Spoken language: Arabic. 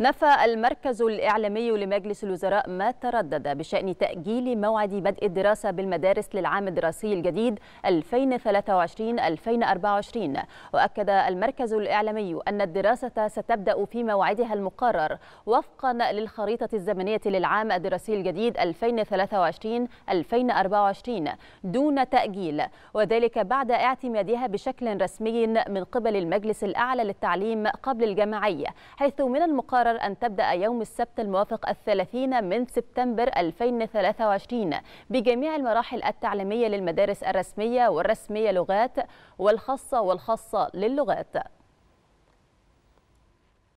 نفى المركز الإعلامي لمجلس الوزراء ما تردد بشأن تأجيل موعد بدء الدراسة بالمدارس للعام الدراسي الجديد 2023-2024 وأكد المركز الإعلامي أن الدراسة ستبدأ في موعدها المقرر وفقا للخريطة الزمنية للعام الدراسي الجديد 2023-2024 دون تأجيل وذلك بعد اعتمادها بشكل رسمي من قبل المجلس الأعلى للتعليم قبل الجامعية حيث من المقرر تقرر أن تبدأ يوم السبت الموافق الثلاثين من سبتمبر 2023 بجميع المراحل التعليمية للمدارس الرسمية والرسمية لغات والخاصة والخاصة للغات